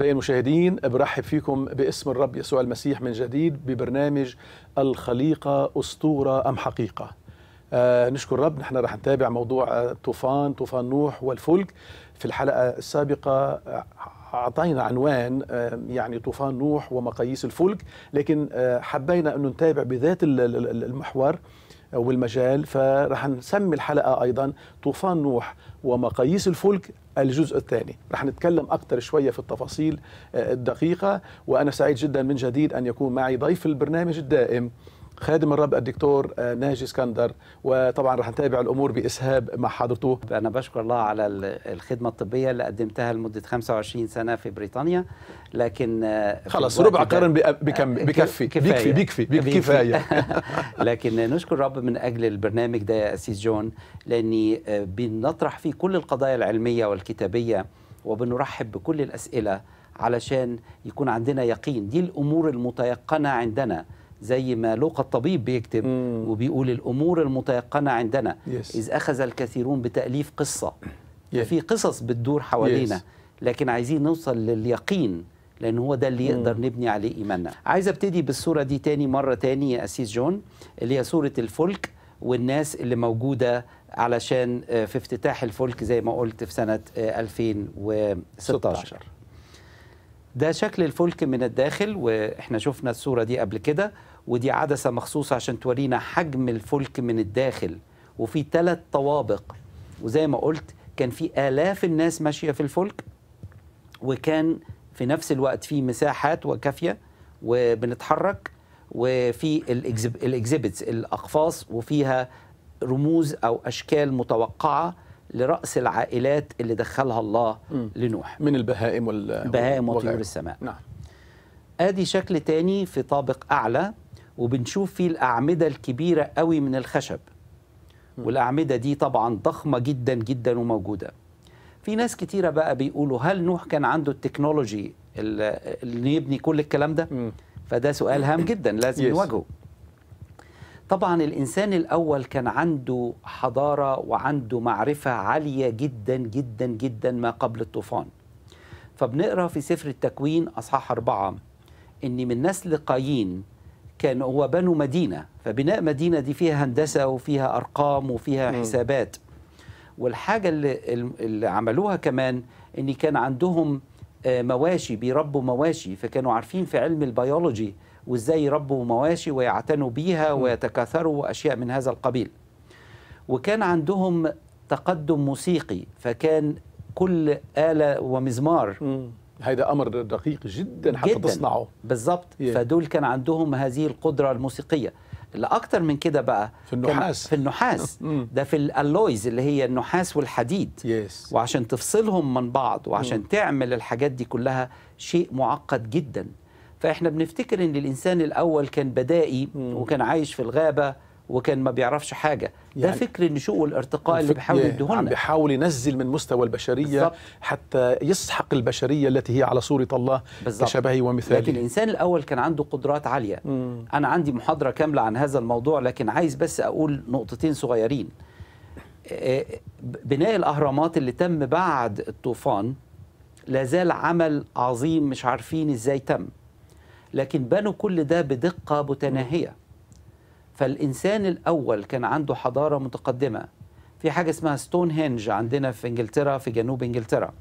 أحبائي المشاهدين برحب فيكم باسم الرب يسوع المسيح من جديد ببرنامج الخليقة أسطورة أم حقيقة آه نشكر الرب نحن رح نتابع موضوع آه، طوفان طوفان نوح والفلك في الحلقة السابقة آه، أعطينا عنوان آه، يعني طوفان نوح ومقاييس الفلك لكن حبينا أن نتابع بذات المحور والمجال فرح نسمي الحلقة أيضا طوفان نوح ومقاييس الفلك الجزء الثاني رح نتكلم أكثر شوية في التفاصيل آه، الدقيقة وأنا سعيد جدا من جديد أن يكون معي ضيف البرنامج الدائم خادم الرب الدكتور آه، ناجي اسكندر وطبعا رح نتابع الامور باسهاب مع حضرته انا بشكر الله على الخدمه الطبيه اللي قدمتها لمده 25 سنه في بريطانيا لكن آه، خلص ربع قرن بكم آه، بكفي بيكفي بيكفي بيكفي كفايه لكن نشكر الرب من اجل البرنامج ده يا اسيس جون لاني بنطرح فيه كل القضايا العلميه والكتابيه وبنرحب بكل الاسئله علشان يكون عندنا يقين دي الامور المتيقنه عندنا زي ما لوقا الطبيب بيكتب مم. وبيقول الامور المتيقنه عندنا yes. اذ اخذ الكثيرون بتاليف قصه yeah. في قصص بتدور حوالينا yes. لكن عايزين نوصل لليقين لان هو ده اللي يقدر مم. نبني عليه ايماننا عايز ابتدي بالصوره دي تاني مره تاني يا اسيس جون اللي هي صوره الفلك والناس اللي موجوده علشان آه، في افتتاح الفلك زي ما قلت في سنه 2016 آه، 16. ده شكل الفلك من الداخل واحنا شفنا الصوره دي قبل كده ودي عدسة مخصوصة عشان تورينا حجم الفلك من الداخل وفي ثلاث طوابق وزي ما قلت كان في آلاف الناس ماشية في الفلك وكان في نفس الوقت في مساحات وكافية وبنتحرك وفي الاكزيبتس الاقفاص وفيها رموز او اشكال متوقعه لراس العائلات اللي دخلها الله م. لنوح من البهائم وال البهائم وطيور السماء نعم ادي شكل تاني في طابق اعلى وبنشوف فيه الأعمدة الكبيرة قوي من الخشب والأعمدة دي طبعا ضخمة جدا جدا وموجودة في ناس كتيرة بقى بيقولوا هل نوح كان عنده التكنولوجي اللي يبني كل الكلام ده فده سؤال هام جدا لازم نواجهه طبعا الإنسان الأول كان عنده حضارة وعنده معرفة عالية جدا جدا جدا ما قبل الطوفان فبنقرأ في سفر التكوين أصحاح أربعة إن من نسل قايين كان هو بنوا مدينة فبناء مدينة دي فيها هندسة وفيها أرقام وفيها حسابات والحاجة اللي, اللي عملوها كمان أن كان عندهم آه، مواشي بيربوا مواشي فكانوا عارفين في علم البيولوجي وازاي يربوا مواشي ويعتنوا بيها ويتكاثروا واشياء من هذا القبيل. وكان عندهم تقدم موسيقي فكان كل آلة ومزمار هذا امر دقيق جدا حتى جداً تصنعه بالظبط yeah. فدول كان عندهم هذه القدره الموسيقيه اللي اكتر من كده بقى في النحاس في النحاس ده في الالويز اللي هي النحاس والحديد yes. وعشان تفصلهم من بعض وعشان mm. تعمل الحاجات دي كلها شيء معقد جدا فاحنا بنفتكر ان الانسان الاول كان بدائي mm. وكان عايش في الغابه وكان ما بيعرفش حاجه ده يعني فكر النشوء والارتقاء اللي بيحاول يديهولنا بيحاول ينزل من مستوى البشريه بالزبط. حتى يسحق البشريه التي هي على صوره الله بالزبط. كشبهه ومثاله لكن الانسان الاول كان عنده قدرات عاليه مم. انا عندي محاضره كامله عن هذا الموضوع لكن عايز بس اقول نقطتين صغيرين آه، بناء الاهرامات اللي تم بعد الطوفان لا زال عمل عظيم مش عارفين ازاي تم لكن بنوا كل ده بدقه متناهيه فالإنسان الأول كان عنده حضارة متقدمة في حاجة اسمها ستون هينج عندنا في إنجلترا في جنوب إنجلترا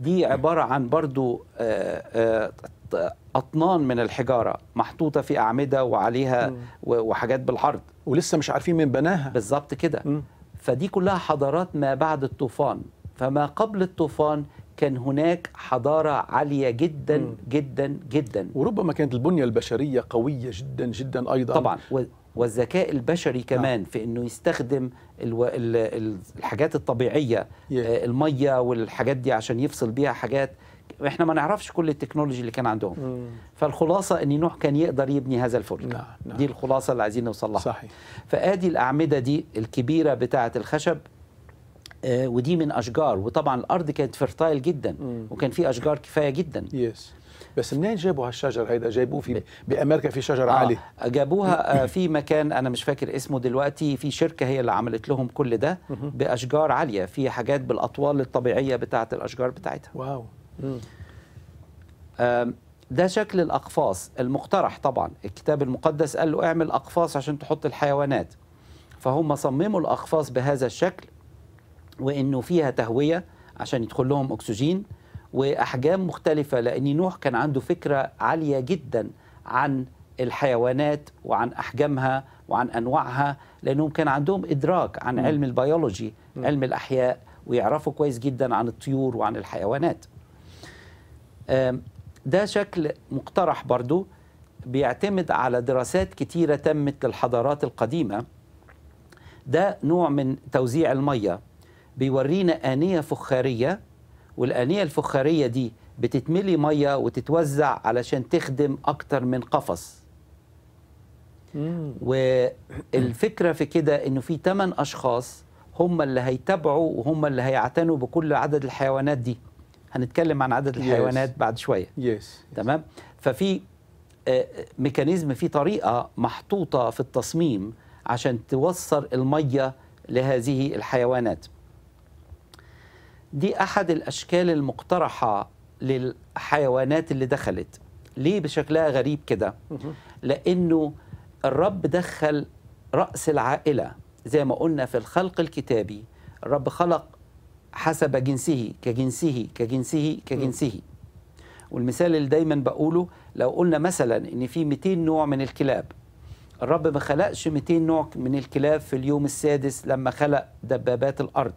دي عبارة عن برضو آه، آه، أطنان من الحجارة محطوطة في أعمدة وعليها وحاجات بالعرض ولسه مش عارفين من بناها بالظبط كده فدي كلها حضارات ما بعد الطوفان فما قبل الطوفان كان هناك حضارة عالية جدا جدا جدا وربما كانت البنية البشرية قوية جدا جدا أيضا طبعا والذكاء البشري آه. كمان نعم. في انه يستخدم الو... الحاجات الطبيعيه yeah. آه، الميه والحاجات دي عشان يفصل بيها حاجات احنا ما نعرفش كل التكنولوجي اللي كان عندهم مم. فالخلاصه ان نوح كان يقدر يبني هذا الفلك نعم. نعم. دي الخلاصه اللي عايزين نوصل لها صحيح فادي الاعمده دي الكبيره بتاعه الخشب آه ودي من اشجار وطبعا الارض كانت فرتايل جدا وكان في اشجار كفايه جدا يس yes. بس منين جابوا هالشجر هيدا جابوه في بامريكا في شجر آه عالي جابوها آه، في مكان انا مش فاكر اسمه دلوقتي في شركه هي اللي عملت لهم كل ده باشجار عاليه في حاجات بالاطوال الطبيعيه بتاعه الاشجار بتاعتها واو ده شكل الاقفاص المقترح طبعا الكتاب المقدس قال له اعمل اقفاص عشان تحط الحيوانات فهم صمموا الاقفاص بهذا الشكل وانه فيها تهويه عشان يدخل لهم اكسجين واحجام مختلفه لان نوح كان عنده فكره عاليه جدا عن الحيوانات وعن احجامها وعن انواعها لانهم كان عندهم ادراك عن علم البيولوجي علم الاحياء ويعرفوا كويس جدا عن الطيور وعن الحيوانات ده شكل مقترح برضو بيعتمد على دراسات كتيرة تمت للحضارات القديمة ده نوع من توزيع المية بيورينا آنية فخارية والانيه الفخاريه دي بتتملي ميه وتتوزع علشان تخدم اكتر من قفص والفكره في كده انه في 8 اشخاص هم اللي هيتابعوا وهم اللي هيعتنوا بكل عدد الحيوانات دي هنتكلم عن عدد الحيوانات بعد شويه تمام ففي آه، ميكانيزم في طريقه محطوطه في التصميم عشان توصل الميه لهذه الحيوانات دي أحد الأشكال المقترحة للحيوانات اللي دخلت ليه بشكلها غريب كده لأنه الرب دخل رأس العائلة زي ما قلنا في الخلق الكتابي الرب خلق حسب جنسه كجنسه كجنسه كجنسه والمثال اللي دايما بقوله لو قلنا مثلا ان في 200 نوع من الكلاب الرب ما خلقش 200 نوع من الكلاب في اليوم السادس لما خلق دبابات الارض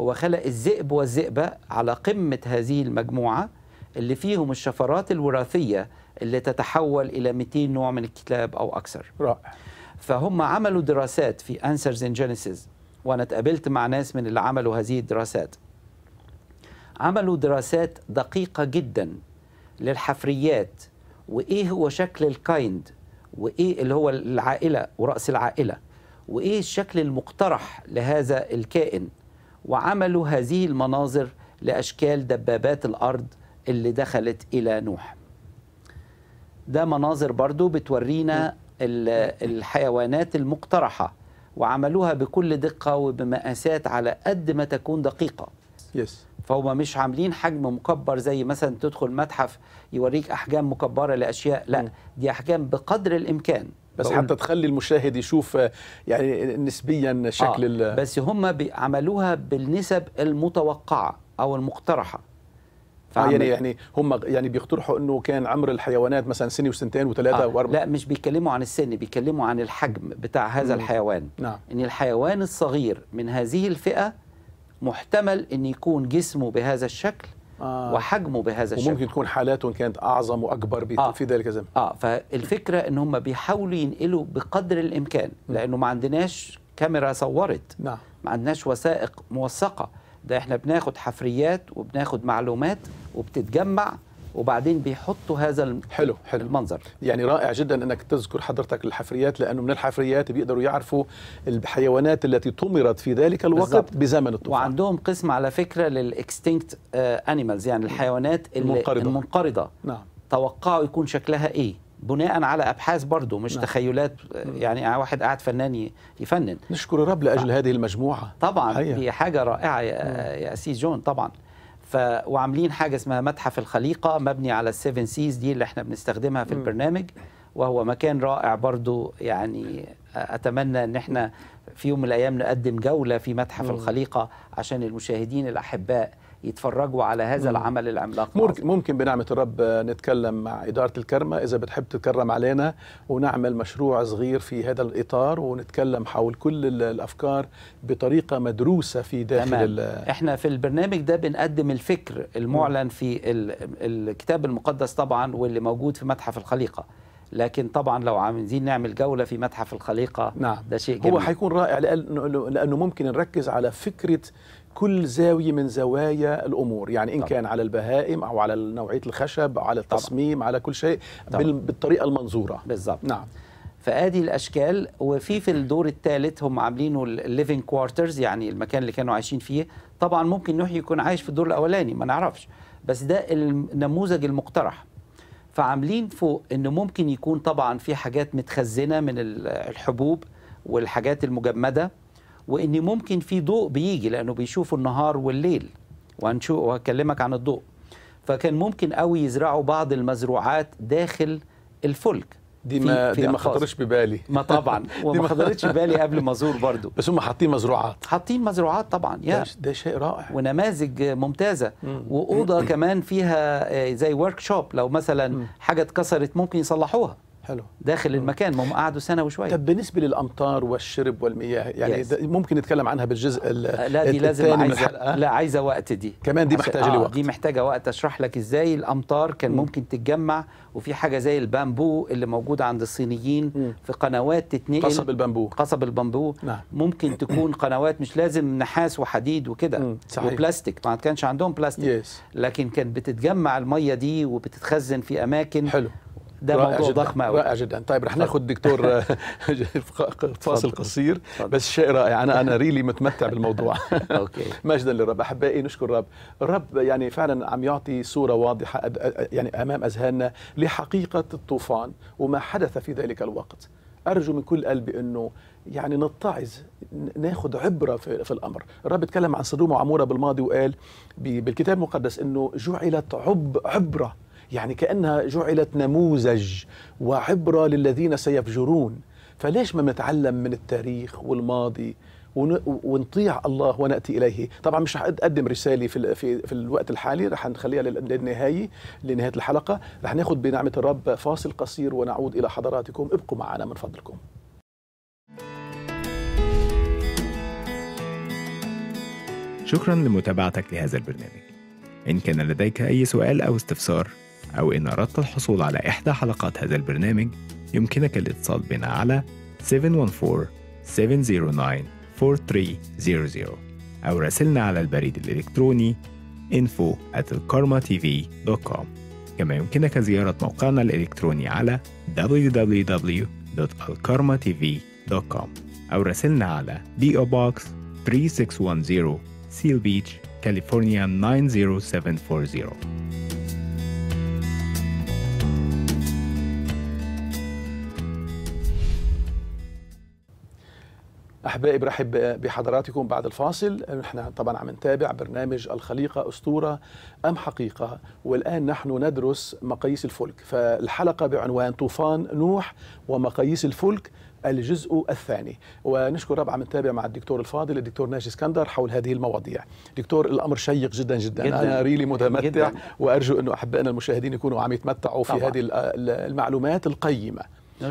هو خلق الذئب والذئبة على قمة هذه المجموعة اللي فيهم الشفرات الوراثية اللي تتحول إلى 200 نوع من الكتاب أو أكثر رائع فهم عملوا دراسات في Answers in جينيسيس وأنا اتقابلت مع ناس من اللي عملوا هذه الدراسات عملوا دراسات دقيقة جدا للحفريات وإيه هو شكل الكايند وإيه اللي هو العائلة ورأس العائلة وإيه الشكل المقترح لهذا الكائن وعملوا هذه المناظر لأشكال دبابات الأرض اللي دخلت إلى نوح ده مناظر برضو بتورينا الحيوانات المقترحة وعملوها بكل دقة وبمقاسات على قد ما تكون دقيقة yes. فهم مش عاملين حجم مكبر زي مثلا تدخل متحف يوريك أحجام مكبرة لأشياء لا دي أحجام بقدر الإمكان بس حتى تخلي المشاهد يشوف آه، يعني نسبيا شكل آه بس هم عملوها بالنسب المتوقعه او المقترحه آه يعني يعني هم يعني بيقترحوا انه كان عمر الحيوانات مثلا سنه وسنتين وثلاثه آه واربعه لا مش بيتكلموا عن السن بيتكلموا عن الحجم بتاع هذا م. الحيوان نعم. ان الحيوان الصغير من هذه الفئه محتمل ان يكون جسمه بهذا الشكل آه. وحجمه بهذا الشكل وممكن تكون حالاته كانت اعظم واكبر آه. في ذلك الزمن اه فالفكره ان هم بيحاولوا ينقلوا بقدر الامكان لانه ما عندناش كاميرا صورت نعم ما عندناش وثائق موثقه ده احنا بناخد حفريات وبناخد معلومات وبتتجمع وبعدين بيحطوا هذا حلو حلو المنظر يعني رائع جدا انك تذكر حضرتك الحفريات لانه من الحفريات بيقدروا يعرفوا الحيوانات التي طمرت في ذلك الوقت بالزبط. بزمن الطوفان وعندهم قسم على فكره للاكستينكت انيمالز آه، يعني الحيوانات المنقرضه المنقرضه نعم توقعوا يكون شكلها ايه بناء على ابحاث برضه مش نعم. تخيلات آه، نعم. يعني واحد قاعد فنان يفنن نشكر الرب لاجل ف... هذه المجموعه طبعا هي. هي حاجه رائعه يا, نعم. يا سي جون طبعا ف... وعاملين حاجه اسمها متحف الخليقه مبني على السيفن سيز دي اللي احنا بنستخدمها في البرنامج وهو مكان رائع برضو يعني اتمنى ان احنا في يوم من الايام نقدم جوله في متحف مم. الخليقه عشان المشاهدين الاحباء يتفرجوا على هذا مم. العمل العملاق ممكن, ممكن بنعمه الرب نتكلم مع اداره الكرمه اذا بتحب تكرم علينا ونعمل مشروع صغير في هذا الاطار ونتكلم حول كل الافكار بطريقه مدروسه في داخل تمام. احنا في البرنامج ده بنقدم الفكر المعلن مم. في الكتاب المقدس طبعا واللي موجود في متحف الخليقه لكن طبعا لو عايزين نعمل جوله في متحف الخليقه نعم ده شيء جميل هو هيكون رائع لانه لانه ممكن نركز على فكره كل زاوية من زوايا الأمور يعني إن طبعا. كان على البهائم أو على نوعية الخشب أو على التصميم طبعا. على كل شيء طبعا. بالطريقة المنظورة بالظبط نعم فادي الاشكال وفي في الدور الثالث هم عاملينه الليفينج كوارترز يعني المكان اللي كانوا عايشين فيه طبعا ممكن نوح يكون عايش في الدور الاولاني ما نعرفش بس ده النموذج المقترح فعاملين فوق انه ممكن يكون طبعا في حاجات متخزنه من الحبوب والحاجات المجمده وان ممكن في ضوء بيجي لانه بيشوفوا النهار والليل وهنشوف وهكلمك عن الضوء فكان ممكن قوي يزرعوا بعض المزروعات داخل الفلك دي ما دي ما خطرتش ببالي ما طبعا وما خطرتش ببالي قبل ما ازور برضو بس هم حاطين مزروعات حاطين مزروعات طبعا يا ده شيء رائع ونماذج ممتازه واوضه كمان فيها آه، زي ورك شوب لو مثلا مم. حاجه اتكسرت ممكن يصلحوها حلو داخل حلو. المكان ما هم قعدوا سنه وشويه طب بالنسبه للامطار والشرب والمياه يعني yes. ممكن نتكلم عنها بالجزء آه، لا دي لازم عايزه لا عايزه وقت دي كمان دي محتاجه آه لوقت دي محتاجه وقت اشرح لك ازاي الامطار كان م. ممكن تتجمع وفي حاجه زي البامبو اللي موجود عند الصينيين م. في قنوات تتنقل قصب البامبو قصب البامبو نعم. ممكن تكون قنوات مش لازم نحاس وحديد وكده وبلاستيك ما كانش عندهم بلاستيك yes. لكن كان بتتجمع الميه دي وبتتخزن في اماكن حلو ده موضوع جداً. ضخم قوي رائع جدا طيب رح ناخذ دكتور فاصل قصير بس شيء رائع انا انا ريلي متمتع بالموضوع اوكي مجدا للرب احبائي نشكر الرب الرب يعني فعلا عم يعطي صوره واضحه يعني امام اذهاننا لحقيقه الطوفان وما حدث في ذلك الوقت ارجو من كل قلبي انه يعني نتعظ ناخذ عبره في, في الامر، الرب تكلم عن صدوم وعموره بالماضي وقال بالكتاب المقدس انه جعلت عب عبره يعني كأنها جعلت نموذج وعبرة للذين سيفجرون فليش ما نتعلم من التاريخ والماضي ونطيع الله وناتي اليه طبعا مش رح اقدم رساله في في في الوقت الحالي رح نخليها للنهايه لنهايه الحلقه رح ناخذ بنعمه الرب فاصل قصير ونعود الى حضراتكم ابقوا معنا من فضلكم شكرا لمتابعتك لهذا البرنامج ان كان لديك اي سؤال او استفسار أو إن أردت الحصول على إحدى حلقات هذا البرنامج يمكنك الاتصال بنا على 714-709-4300 أو راسلنا على البريد الإلكتروني info at karmatv.com كما يمكنك زيارة موقعنا الإلكتروني على www.alkarmatv.com أو راسلنا على PO Box 3610 Seal Beach, California 90740 احبائي برحب بحضراتكم بعد الفاصل نحن طبعا عم نتابع برنامج الخليقه اسطوره ام حقيقه والان نحن ندرس مقاييس الفلك فالحلقه بعنوان طوفان نوح ومقاييس الفلك الجزء الثاني ونشكر رب عم نتابع مع الدكتور الفاضل الدكتور ناجي اسكندر حول هذه المواضيع دكتور الامر شيق جدا جدا, جداً انا ريلي متمتع جداً. وارجو انه احبائنا المشاهدين يكونوا عم يتمتعوا في طبعا. هذه المعلومات القيمه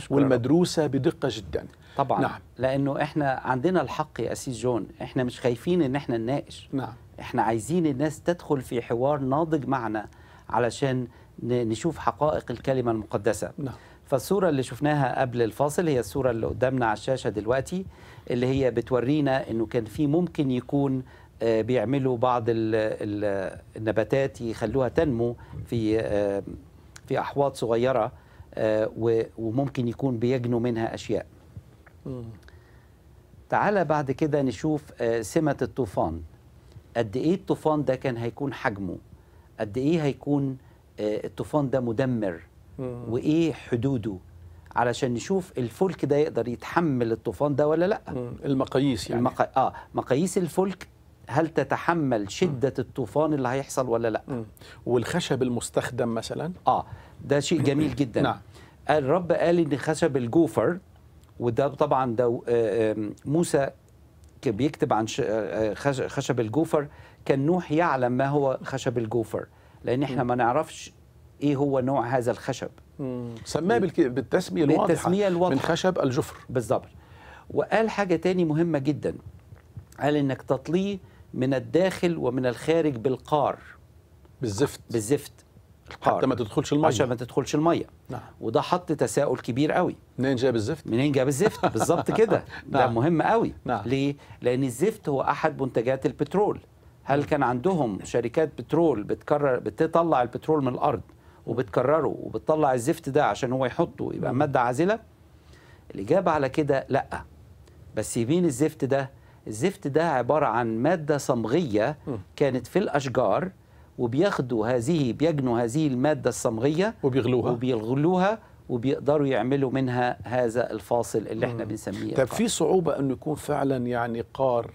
والمدروسه بدقه جدا طبعا نعم. لانه احنا عندنا الحق يا اسيس جون احنا مش خايفين ان احنا نناقش نعم. احنا عايزين الناس تدخل في حوار ناضج معنا علشان نشوف حقائق الكلمه المقدسه نعم. فالصوره اللي شفناها قبل الفاصل هي الصوره اللي قدامنا على الشاشه دلوقتي اللي هي بتورينا انه كان في ممكن يكون آه، بيعملوا بعض النباتات يخلوها تنمو في آه، في احواض صغيره آه، وممكن يكون بيجنوا منها أشياء تعالى بعد كده نشوف آه، سمة الطوفان قد إيه الطوفان ده كان هيكون حجمه قد إيه هيكون آه، الطوفان ده مدمر وإيه حدوده علشان نشوف الفلك ده يقدر يتحمل الطوفان ده ولا لا المقاييس يعني المقا... اه مقاييس الفلك هل تتحمل شده الطوفان اللي هيحصل ولا لا والخشب المستخدم مثلا اه ده شيء جميل جدا نعم. الرب قال ان خشب الجوفر وده طبعا ده موسى بيكتب عن آه، آه، خشب الجوفر كان نوح يعلم ما هو خشب الجوفر لان احنا ما نعرفش ايه هو نوع هذا الخشب سماه بالتسميه الواضحه بالتسميه الواضحه من خشب الجفر بالظبط وقال حاجه تاني مهمه جدا قال انك تطليه من الداخل ومن الخارج بالقار بالزفت بالزفت القار حتى ما تدخلش الميه عشان ما تدخلش الميه نعم وده حط تساؤل كبير قوي منين جاب الزفت منين جاب الزفت بالظبط كده نعم. ده مهم قوي نعم. ليه لان الزفت هو احد منتجات البترول هل كان عندهم شركات بترول بتكرر بتطلع البترول من الارض وبتكرره وبتطلع الزفت ده عشان هو يحطه يبقى نعم. ماده عازله الاجابه على كده لا بس يبين الزفت ده الزفت ده عبارة عن مادة صمغية كانت في الأشجار وبياخدوا هذه بيجنوا هذه المادة الصمغية وبيغلوها وبيغلوها وبيقدروا يعملوا منها هذا الفاصل اللي احنا بنسميه طب في صعوبة أنه يكون فعلا يعني قار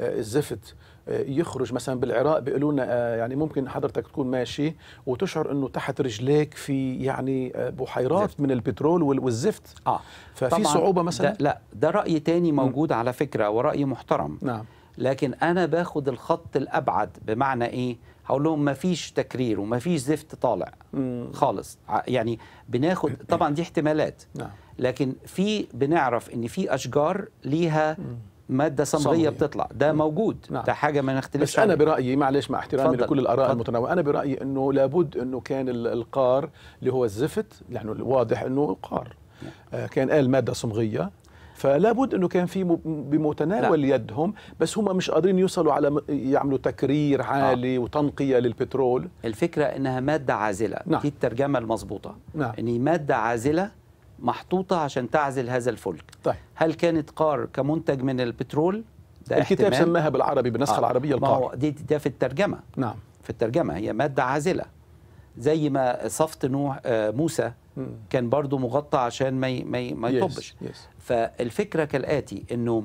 آه، الزفت يخرج مثلا بالعراق بيقولوا لنا آه، يعني ممكن حضرتك تكون ماشي وتشعر انه تحت رجليك في يعني آه، بحيرات زفت. من البترول والزفت اه ففي صعوبه مثلا ده لا ده راي تاني موجود م. على فكره وراي محترم نعم لكن انا باخد الخط الابعد بمعنى ايه هقول لهم ما فيش تكرير وما فيش زفت طالع م. خالص يعني بناخد طبعا دي احتمالات نعم. لكن في بنعرف ان في اشجار ليها ماده صمغيه بتطلع ده نعم. موجود نعم. ده حاجه ما نختلفش بس انا برايي معلش مع احترامي لكل الاراء المتنوعه انا برايي انه لابد انه كان القار اللي هو الزفت لانه يعني واضح انه قار نعم. آه، كان قال ماده صمغيه فلا بد انه كان في بمتناول لا. نعم. يدهم بس هم مش قادرين يوصلوا على يعملوا تكرير عالي آه. وتنقيه للبترول الفكره انها ماده عازله نعم. دي الترجمه المضبوطه نعم. ان يعني ماده عازله محطوطة عشان تعزل هذا الفلك طيب. هل كانت قار كمنتج من البترول ده الكتاب احتمال. سماها بالعربي بالنسخة آه. العربية القار دي ده في الترجمة نعم في الترجمة هي مادة عازلة زي ما صفت نوح آه، موسى م. كان برضو مغطى عشان ما ما ما يطبش يس. يس. فالفكرة كالآتي انه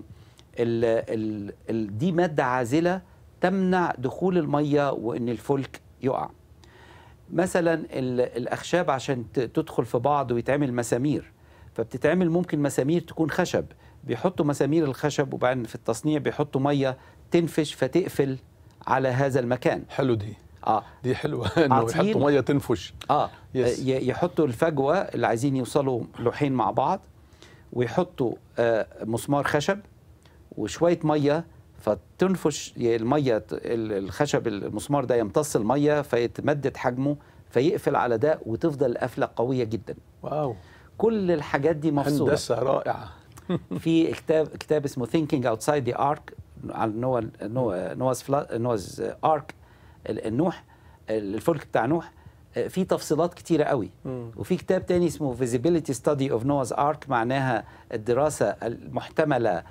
الـ الـ الـ دي مادة عازلة تمنع دخول المية وان الفلك يقع مثلا الاخشاب عشان تدخل في بعض ويتعمل مسامير فبتتعمل ممكن مسامير تكون خشب بيحطوا مسامير الخشب وبعدين في التصنيع بيحطوا ميه تنفش فتقفل على هذا المكان حلو دي اه دي حلوه انه يحطوا ميه تنفش اه, آه، يس. يحطوا الفجوه اللي عايزين يوصلوا لوحين مع بعض ويحطوا آه مسمار خشب وشويه ميه فتنفش يعني الميه الخشب المسمار ده يمتص الميه فيتمدد حجمه فيقفل على ده وتفضل قفله قويه جدا واو كل الحاجات دي مفصوله هندسه رائعه في كتاب كتاب اسمه ثينكينج اوتسايد ذا ارك عن نوع نوع نوع ارك النوح الفلك بتاع نوح آه، في تفصيلات كتيره قوي وفي كتاب تاني اسمه Visibility study of Noah's ark معناها الدراسه المحتمله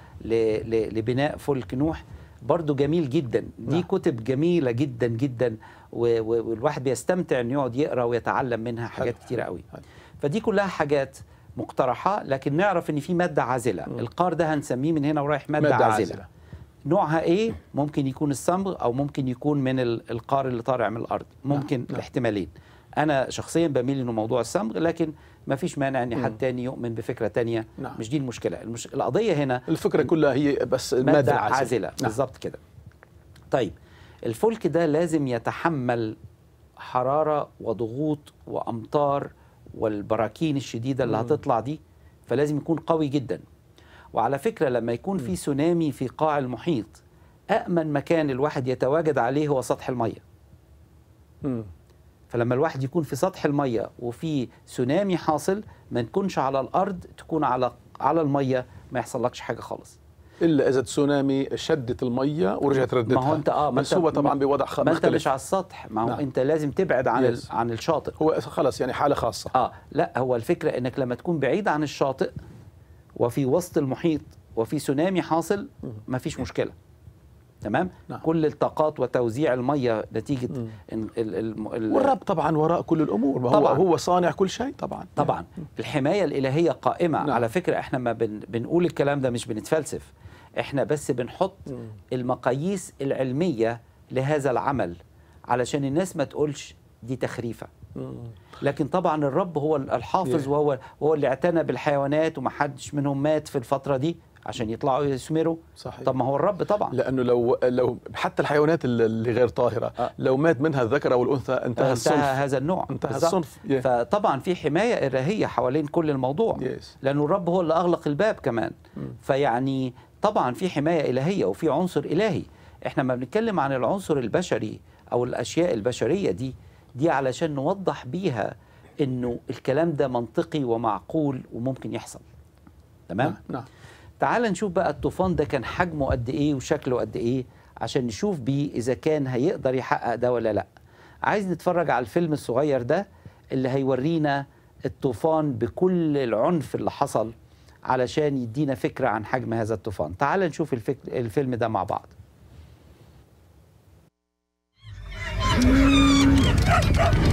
لبناء فلك نوح برضو جميل جدا دي نعم. كتب جميلة جدا جدا والواحد بيستمتع ان يقعد يقرأ ويتعلم منها حاجات حلو. كتيرة قوي حلو. فدي كلها حاجات مقترحة لكن نعرف ان في مادة عازلة القار ده هنسميه من هنا ورايح مادة, مادة عازلة, عازلة. نوعها ايه ممكن يكون الصمغ او ممكن يكون من القار اللي طالع من الارض نعم، ممكن لا. نعم. احتمالين انا شخصيا بميل انه موضوع الصمغ لكن ما فيش مانع ان حد تاني يؤمن بفكره تانية نعم. مش دي المشكله المش... القضيه هنا الفكره كلها هي بس ماده عازله, عازلة. نعم. بالظبط كده طيب الفلك ده لازم يتحمل حراره وضغوط وامطار والبراكين الشديده اللي هتطلع دي فلازم يكون قوي جدا وعلى فكرة لما يكون في سونامي في قاع المحيط أأمن مكان الواحد يتواجد عليه هو سطح المية م. فلما الواحد يكون في سطح المية وفي سونامي حاصل ما تكونش على الأرض تكون على على المية ما يحصلكش حاجة خالص الا اذا تسونامي شدت الميه ورجعت ردتها ما هو انت اه ما هو طبعا بوضع خاص ما انت مش على السطح ما هو نعم. انت لازم تبعد عن ال... عن الشاطئ هو خلاص يعني حاله خاصه اه لا هو الفكره انك لما تكون بعيد عن الشاطئ وفي وسط المحيط وفي سونامي حاصل ما فيش مشكله تمام نعم. كل الطاقات وتوزيع الميه نتيجه ال ال ال والرب طبعا وراء كل الامور ما طبعًا. هو صانع كل شيء طبعا طبعا نعم. الحمايه الالهيه قائمه نعم. على فكره احنا ما بن بنقول الكلام ده مش بنتفلسف احنا بس بنحط مم. المقاييس العلميه لهذا العمل علشان الناس ما تقولش دي تخريفه لكن طبعا الرب هو الحافظ وهو هو اللي اعتنى بالحيوانات ومحدش منهم مات في الفتره دي عشان يطلعوا يثمروا صحيح طب ما هو الرب طبعا لانه لو لو حتى الحيوانات اللي غير طاهره آه. لو مات منها الذكر او الانثى انتهى, انتهى الصنف هذا النوع انتهى بالزبط. الصنف yeah. فطبعا في حمايه الهيه حوالين كل الموضوع yes. لانه الرب هو اللي اغلق الباب كمان mm. فيعني طبعا في حمايه الهيه وفي عنصر الهي احنا ما بنتكلم عن العنصر البشري او الاشياء البشريه دي دي علشان نوضح بيها انه الكلام ده منطقي ومعقول وممكن يحصل تمام نعم. نعم تعال نشوف بقى الطوفان ده كان حجمه قد ايه وشكله قد ايه عشان نشوف بيه اذا كان هيقدر يحقق ده ولا لا عايز نتفرج على الفيلم الصغير ده اللي هيورينا الطوفان بكل العنف اللي حصل علشان يدينا فكره عن حجم هذا الطوفان تعال نشوف الفيلم ده مع بعض Ha ha ha!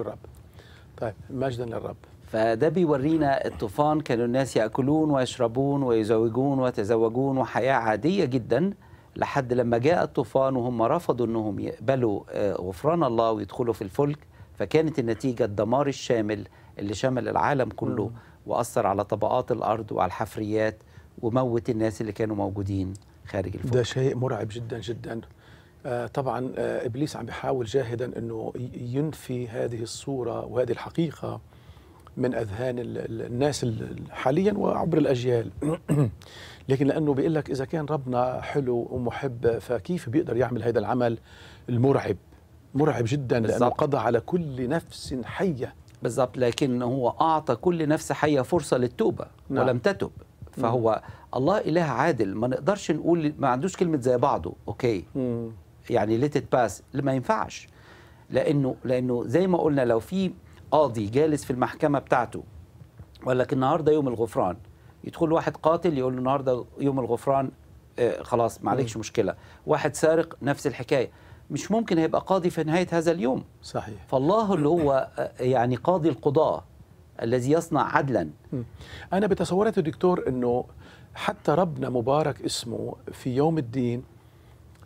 نشكر الرب طيب مجدا للرب فده بيورينا الطوفان كانوا الناس ياكلون ويشربون ويزوجون ويتزوجون وحياه عاديه جدا لحد لما جاء الطوفان وهم رفضوا انهم يقبلوا آه، غفران الله ويدخلوا في الفلك فكانت النتيجه الدمار الشامل اللي شمل العالم كله واثر على طبقات الارض وعلى الحفريات وموت الناس اللي كانوا موجودين خارج الفلك ده شيء مرعب جدا جدا آه، طبعا آه، ابليس عم بيحاول جاهدا انه ينفي هذه الصوره وهذه الحقيقه من اذهان الناس حاليا وعبر الاجيال لكن لانه بيقول لك اذا كان ربنا حلو ومحب فكيف بيقدر يعمل هذا العمل المرعب مرعب جدا بالزبط. لانه قضى على كل نفس حيه بالضبط لكن هو اعطى كل نفس حيه فرصه للتوبه نعم. ولم تتب فهو الله اله عادل ما نقدرش نقول ما عندوش كلمه زي بعضه اوكي مم. يعني ليت باس ما ينفعش لانه لانه زي ما قلنا لو في قاضي جالس في المحكمه بتاعته وقال لك النهارده يوم الغفران يدخل واحد قاتل يقول له النهارده يوم الغفران آه، خلاص ما عليكش مشكله واحد سارق نفس الحكايه مش ممكن هيبقى قاضي في نهايه هذا اليوم صحيح فالله اللي هو آه، يعني قاضي القضاه الذي يصنع عدلا انا بتصورت دكتور انه حتى ربنا مبارك اسمه في يوم الدين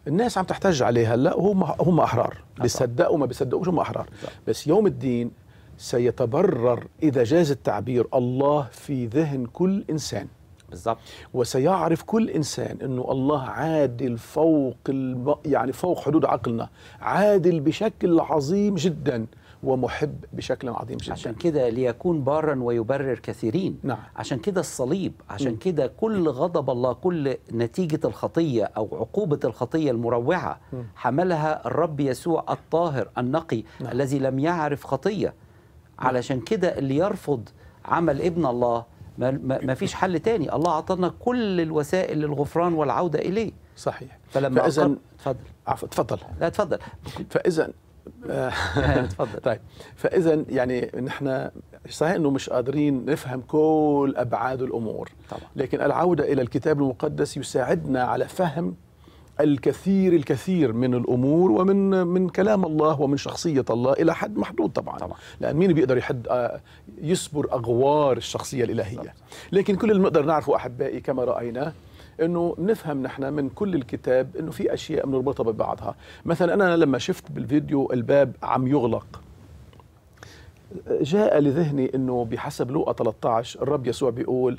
الناس عم تحتج عليه هلا وهم هم احرار بيصدقوا ما بيصدقوش هم احرار صح. بس يوم الدين سيتبرر اذا جاز التعبير الله في ذهن كل انسان بالضبط وسيعرف كل انسان انه الله عادل فوق الم... يعني فوق حدود عقلنا عادل بشكل عظيم جدا ومحب بشكل عظيم جدا عشان كده ليكون بارا ويبرر كثيرين نعم. عشان كده الصليب عشان كده كل غضب الله كل نتيجة الخطية أو عقوبة الخطية المروعة م. حملها الرب يسوع الطاهر النقي نعم. الذي لم يعرف خطية نعم. علشان كده اللي يرفض عمل ابن الله ما فيش حل تاني الله أعطانا كل الوسائل للغفران والعودة إليه صحيح فلما فإذا تفضل عفوا تفضل لا تفضل فاذا تفضل طيب فاذا يعني نحن صحيح انه مش قادرين نفهم كل ابعاد الامور طبعا. لكن العوده الى الكتاب المقدس يساعدنا على فهم الكثير الكثير من الامور ومن من كلام الله ومن شخصيه الله الى حد محدود طبعا, طبعا. لان مين بيقدر يحد آه، يصبر اغوار الشخصيه الالهيه لكن كل اللي بنقدر نعرفه احبائي كما راينا انه نفهم نحن من كل الكتاب انه في اشياء مرتبطه ببعضها مثلا انا لما شفت بالفيديو الباب عم يغلق جاء لذهني انه بحسب لوقا 13 الرب يسوع بيقول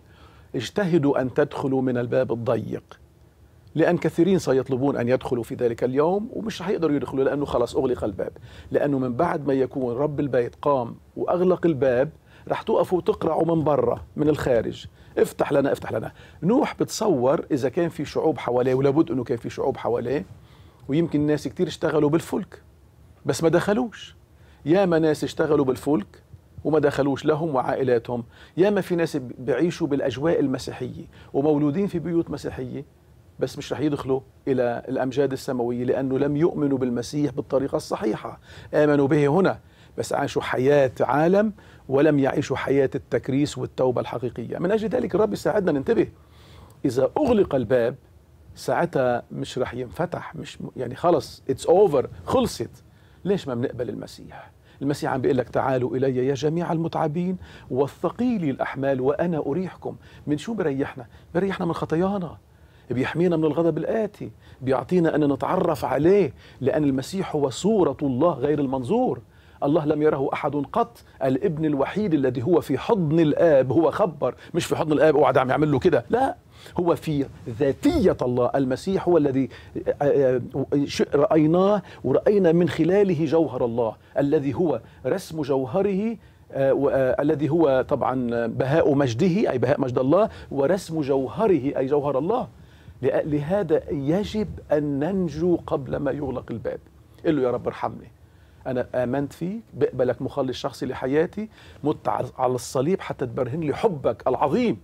اجتهدوا ان تدخلوا من الباب الضيق لان كثيرين سيطلبون ان يدخلوا في ذلك اليوم ومش رح يقدروا يدخلوا لانه خلاص اغلق الباب لانه من بعد ما يكون رب البيت قام واغلق الباب رح توقفوا وتقرعوا من برا من الخارج افتح لنا افتح لنا نوح بتصور اذا كان في شعوب حواليه ولابد انه كان في شعوب حواليه ويمكن ناس كتير اشتغلوا بالفلك بس ما دخلوش ياما ناس اشتغلوا بالفلك وما دخلوش لهم وعائلاتهم ياما في ناس بيعيشوا بالاجواء المسيحيه ومولودين في بيوت مسيحيه بس مش رح يدخلوا الى الامجاد السماويه لانه لم يؤمنوا بالمسيح بالطريقه الصحيحه امنوا به هنا بس عاشوا حياه عالم ولم يعيشوا حياة التكريس والتوبة الحقيقية من أجل ذلك الرب يساعدنا ننتبه إذا أغلق الباب ساعتها مش رح ينفتح مش يعني خلص اتس اوفر خلصت ليش ما بنقبل المسيح المسيح عم بيقول لك تعالوا الي يا جميع المتعبين والثقيلي الاحمال وانا اريحكم من شو بريحنا بريحنا من خطايانا بيحمينا من الغضب الآتي بيعطينا أن نتعرف عليه لأن المسيح هو صورة الله غير المنظور الله لم يره احد قط الابن الوحيد الذي هو في حضن الاب هو خبر مش في حضن الاب اوعى يعمل له كده لا هو في ذاتية الله المسيح هو الذي آه، آه، رأيناه ورأينا من خلاله جوهر الله الذي هو رسم جوهره آه، الذي هو طبعا بهاء مجده أي بهاء مجد الله ورسم جوهره أي جوهر الله لهذا يجب أن ننجو قبل ما يغلق الباب قل له يا رب ارحمني انا امنت فيك بقبلك مخلص شخصي لحياتي مت على الصليب حتى تبرهن لي حبك العظيم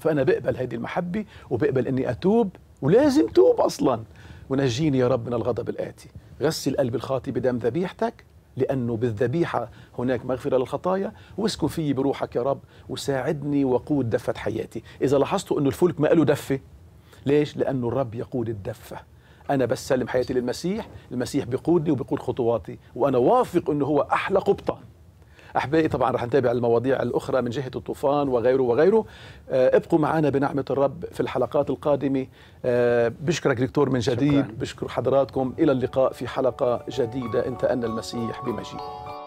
فانا بقبل هذه المحبه وبقبل اني اتوب ولازم توب اصلا ونجيني يا رب من الغضب الاتي غسل قلبي الخاطي بدم ذبيحتك لأنه بالذبيحة هناك مغفرة للخطايا واسكن في بروحك يا رب وساعدني وقود دفة حياتي إذا لاحظتوا أنه الفلك ما له دفة ليش؟ لأنه الرب يقود الدفة أنا بسلم حياتي للمسيح المسيح بيقودني وبيقود خطواتي وأنا واثق أنه هو أحلى قبطة أحبائي طبعا رح نتابع المواضيع الأخرى من جهة الطوفان وغيره وغيره آه، ابقوا معنا بنعمة الرب في الحلقات القادمة آه، بشكرك دكتور من جديد شكرا. بشكر حضراتكم إلى اللقاء في حلقة جديدة إن المسيح بمجيء